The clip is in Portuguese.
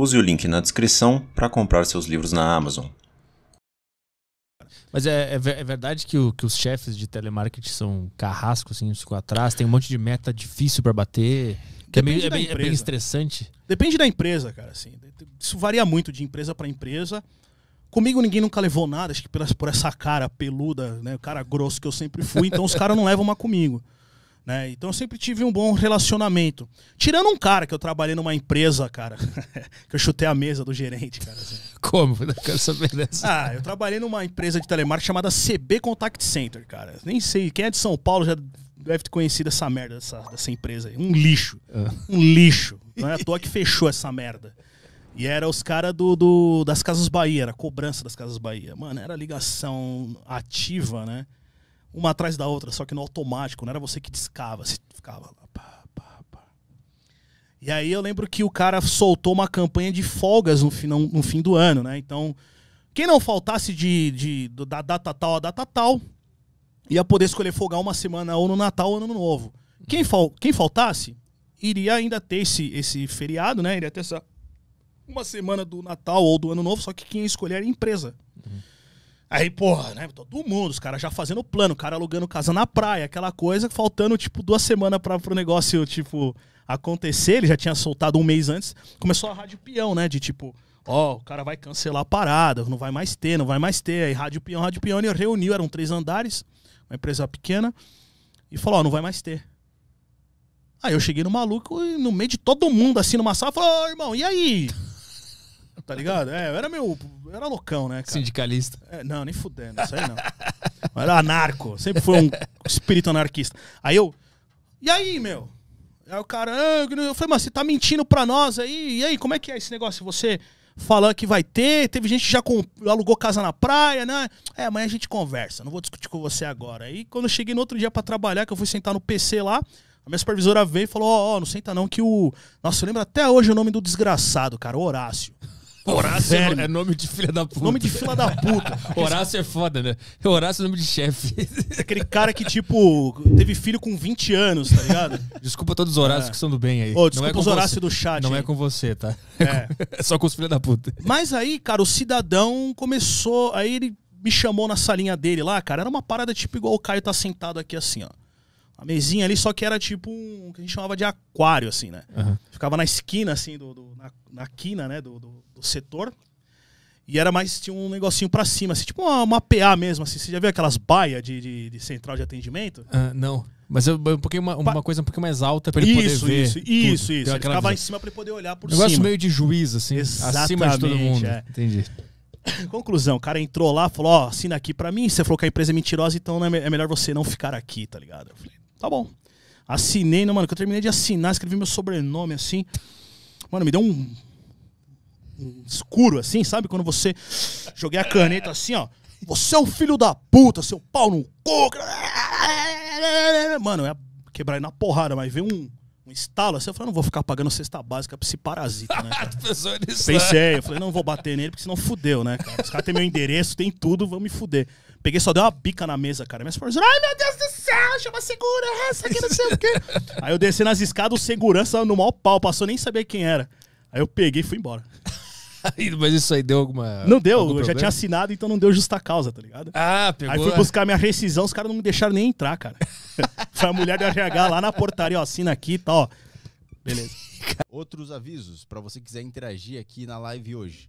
Use o link na descrição para comprar seus livros na Amazon. Mas é, é, é verdade que, o, que, os chefes de telemarketing são carrascos, assim, ficam atrás, tem um monte de meta difícil para bater. Que é, meio, é, bem, é bem estressante. Depende da empresa, cara. Assim, isso varia muito de empresa para empresa. Comigo ninguém nunca levou nada, acho que por essa cara peluda, né? O cara grosso que eu sempre fui, então os caras não levam uma comigo. Né? Então eu sempre tive um bom relacionamento. Tirando um cara que eu trabalhei numa empresa, cara, que eu chutei a mesa do gerente, cara. Assim. Como? Eu quero saber dessa. Ah, eu trabalhei numa empresa de telemarketing chamada CB Contact Center, cara. Nem sei, quem é de São Paulo já deve ter conhecido essa merda dessa, dessa empresa aí. Um lixo. Ah. Um lixo. Não é à toa que fechou essa merda. E era os caras do, do, das Casas Bahia, era a cobrança das Casas Bahia. Mano, era ligação ativa, né? uma atrás da outra, só que no automático, não era você que discava, você ficava lá. Pá, pá, pá. E aí eu lembro que o cara soltou uma campanha de folgas no, final, no fim do ano, né? Então, quem não faltasse de, de, da data tal a data tal, ia poder escolher folgar uma semana ou no Natal ou no Ano Novo. Quem, fal, quem faltasse, iria ainda ter esse, esse feriado, né? Iria ter essa uma semana do Natal ou do Ano Novo, só que quem ia escolher era a empresa. Aí, porra, né? Todo mundo, os caras já fazendo plano, o cara alugando casa na praia, aquela coisa, faltando, tipo, duas semanas para pro negócio, tipo, acontecer. Ele já tinha soltado um mês antes. Começou a rádio peão, né? De tipo, ó, oh, o cara vai cancelar a parada, não vai mais ter, não vai mais ter. Aí, rádio peão, rádio peão, ele reuniu, eram três andares, uma empresa pequena, e falou, ó, oh, não vai mais ter. Aí eu cheguei no maluco, e no meio de todo mundo, assim, numa sala, falou, oh, irmão, e aí? tá ligado? É, era meu eu era loucão, né, cara? Sindicalista. É, não, nem fudendo, isso aí não. eu era anarco, sempre foi um espírito anarquista. Aí eu. E aí, meu? Aí o cara. Ah, eu falei, mas você tá mentindo pra nós aí? E aí, como é que é esse negócio? Você falando que vai ter, teve gente que já com, alugou casa na praia, né? É, amanhã a gente conversa, não vou discutir com você agora. Aí quando eu cheguei no outro dia para trabalhar, que eu fui sentar no PC lá, a minha supervisora veio e falou: Ó, oh, oh, não senta não, que o. Nossa, eu lembro até hoje o nome do desgraçado, cara, Horácio. Horácio é, é nome de filha da puta. Nome de filha da puta. Horácio é foda, né? Horácio é nome de chefe. Aquele cara que, tipo, teve filho com 20 anos, tá ligado? Desculpa todos os Horácios é. que são do bem aí. Oh, desculpa é os Horácios do chat. Não é com você, tá? É. é só com os filhos da puta. Mas aí, cara, o cidadão começou. Aí ele me chamou na salinha dele lá, cara. Era uma parada tipo igual o Caio tá sentado aqui assim, ó uma mesinha ali, só que era tipo um que a gente chamava de aquário, assim, né? Uhum. Ficava na esquina, assim, do, do na, na, quina, né, do, do, do, setor. E era mais, tinha um negocinho pra cima, assim, tipo uma, uma PA mesmo, assim. Você já viu aquelas baias de, de, de, central de atendimento? Uh, não. Mas eu, eu uma, uma coisa um pouquinho mais alta pra ele isso, poder isso, ver. Isso, tudo. isso, isso. Ele ficava visão. em cima pra ele poder olhar por eu cima. Negócio meio de juiz, assim, Exatamente, acima de todo mundo. É. Entendi. Conclusão, o cara entrou lá, falou, ó, oh, assina aqui pra mim. Você falou que a empresa é mentirosa, então é, é melhor você não ficar aqui, tá ligado? Eu falei, Tá bom. Assinei, não, né, mano, que eu terminei de assinar, escrevi meu sobrenome assim. Mano, me deu um, escuro assim, sabe? Quando você joguei a caneta assim, ó. Você é um filho da puta, seu pau no cu. Mano, eu ia quebrar ele na porrada, mas veio um, um estalo assim. Eu falei, não vou ficar pagando cesta básica pra esse parasita, né? Cara? Pensei, eu falei, não vou bater nele, porque senão fudeu, né, cara? Os caras têm meu endereço, tem tudo, vão me fuder. Peguei, só dei uma bica na mesa, cara. Minha supervisora, ai meu Deus do céu, chama segurança aqui, não sei o quê. Aí eu desci nas escadas, o segurança no mau pau, passou, nem sabia quem era. Aí eu peguei e fui embora. Mas isso aí deu alguma. Não deu, eu problema? já tinha assinado, então não deu justa causa, tá ligado? Ah, pegou. Aí fui é. buscar minha rescisão, os caras não me deixaram nem entrar, cara. Foi a mulher do RH lá na portaria, ó, assina aqui e tá, tal, Beleza. Outros avisos, para você quiser interagir aqui na live hoje.